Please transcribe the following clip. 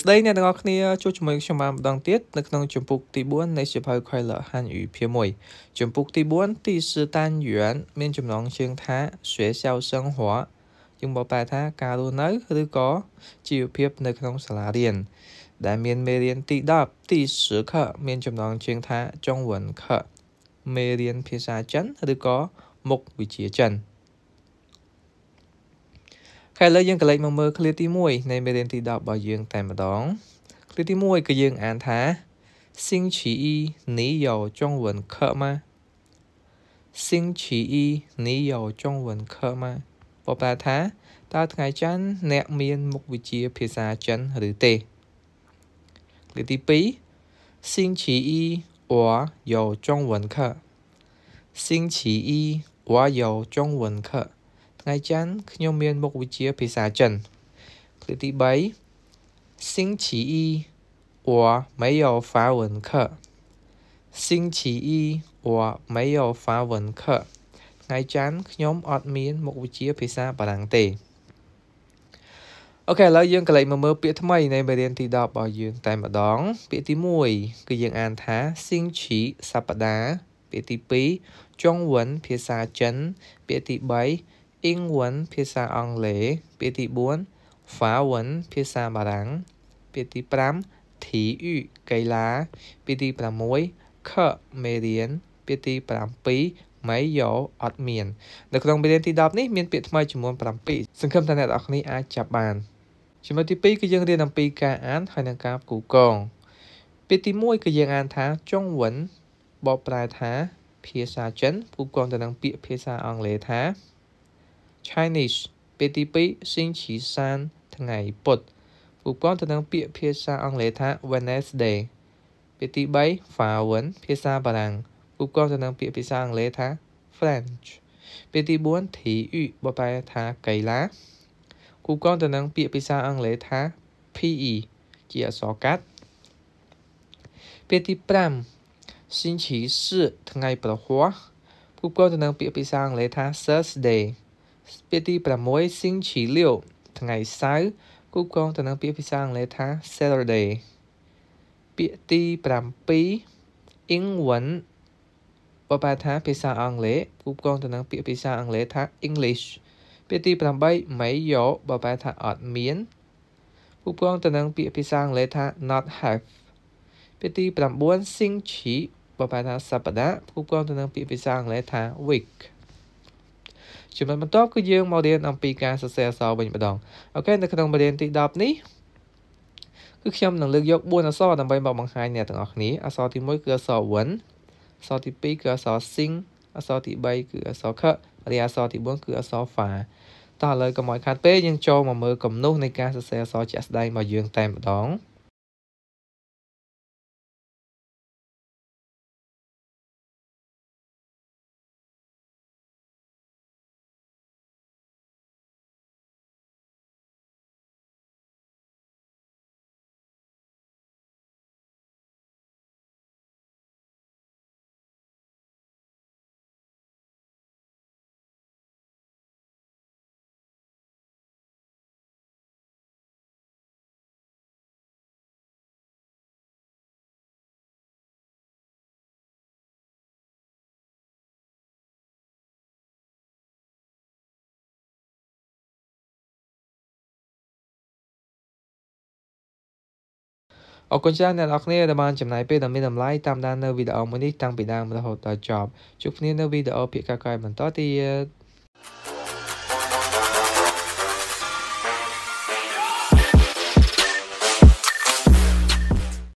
ស្តីអ្នកទាំងអស់គ្នាជួបជាមួយខ្ញុំបានម្ដងទៀតនៅក្នុងជំពូកទី4នៃសៀវភៅ Kyler Han Yu ភាគ1ជំពូកទី4ទីសិតានយួនមានចំណងជើងថា学校生活យើងបកប្រែថាការរស់នៅឬក៏ជីវភាព នៅក្នុងសាលារៀនដែលមានមេរៀនទី10ទី10ខមានចំណងជើងថាចុងវិនខមេរៀនភាសាចិនឬក៏មុខវិជ្ជាចិនខែឥឡូវយើងក៏លេចមកមើលឃ្លាទី1នៃមេរៀនទី10របស់យើងតែម្ដងឃ្លាទី1គឺយើងអានថា星期一你有中文课吗星期一你有中文课吗បបថាតើថ្ងៃច័ន្ទអ្នកមានមុខវិជ្ជាភាសាចិនឬទេឃ្លាទី2星期一我有中文课星期一我有中文课ថ្ងៃច័ន្ទខ្ញុំមានមុខវិជ្ជាភាសាចិនគ្លេសទី3星期一我没有法文课星期一我没有法文课ថ្ងៃច័ន្ទខ្ញុំអត់មានមុខវិជ្ជាភាសាបារាំងទេអូខេឥឡូវយើងក្លែកមកមើលពាក្យថ្មីនៃមេរៀនទី10របស់យើងតែម្ដងពាក្យទី1គឺយើងអានថាសិង្ឈីសប្តាហ៍ពាក្យទី2ចុងវិនភាសាចិនពាក្យទី3អ៊ីងវ៉ាន់ភាសាអង់គ្លេសពាក្យទី4ហ្វាវ៉ាន់ភាសាបារាំងពាក្យទី5ធីអ៊ីកីឡាពាក្យទី6ខមេរៀនពាក្យទី7ម៉ៃយ៉ូអត់មាននៅក្នុងមេរៀនទី10នេះមានពាក្យថ្មីចំនួន7សង្ឃឹមថាអ្នកនរគ្នាអាចចាប់បានចំណុចទី2គឺយើងរៀនអំពីការអានហើយនិងការគូកង ពាក្យទី1គឺយើងអានថាចុងវិនបបប្រែថាភាសាចិនគូកងទៅនឹងពាក្យភាសាអង់គ្លេសថា Chinese ពេលទី2សិង្ហឈីសានថ្ងៃពុធពូពងទៅនឹងពាក្យភាសាអង់គ្លេសថា Wednesday ពេលទី3 Fawen ភាសាបារាំងពូពងទៅនឹងពាក្យភាសាអង់គ្លេសថា French ពេលទី4 Thi Yu បបែថាកីឡាគូកងទៅនឹងពាក្យភាសាអង់គ្លេសថា PE ជាអក្សរកាត់ពេលទី5សិង្ហឈីសឺថ្ងៃប្រហោះគូកងទៅនឹងពាក្យភាសាអង់គ្លេសថា Thursday ពាក្យទី6សិង្ហជីលាវថ្ងៃសៅរ៍គូកងទៅនឹងពាក្យភាសាអង់គ្លេសថា Saturday ពាក្យទី7 England បបាថាភាសាអង់គ្លេសគូកងទៅនឹងពាក្យភាសាអង់គ្លេសថា English ពាក្យទី8 Mayo បបាថាអត់មានគូកងទៅនឹងពាក្យភាសាអង់គ្លេសថា not have ពាក្យទី9 Sing Chi បបាថាសប្តាហ៍គូកងទៅនឹងពាក្យភាសាអង់គ្លេសថា week ចំណុចបន្ទាប់គឺយើងមករៀនអំពីការសរសេរអក្សរវិញម្ដងអូខេនៅក្នុងបរិញ្ញាបត្រទី10នេះគឺខ្ញុំនឹងលើកយក4អក្សរដើម្បីមកបង្ហាញអ្នកទាំងអស់គ្នាអក្សរទី1គឺអក្សរ win អក្សរទី2គឺអក្សរ sing អក្សរទី3គឺអក្សរ kh ហើយអក្សរទី4គឺអក្សរ fa តោះឥឡូវកុំឲ្យខាត់ពេលយើងចូលមកមើលគំនូសនៃការសរសេរអក្សរជាក់ស្ដែងរបស់យើងតែម្ដងអរគុណច្រើនអ្នកនរគ្នាដែលបានចំណាយពេលដ៏មានតម្លៃតាមដាននៅវីដេអូមួយនេះតាំងពីដើមរហូតដល់ចប់ជួបគ្នានៅវីដេអូភាគក្រោយបន្តទៀត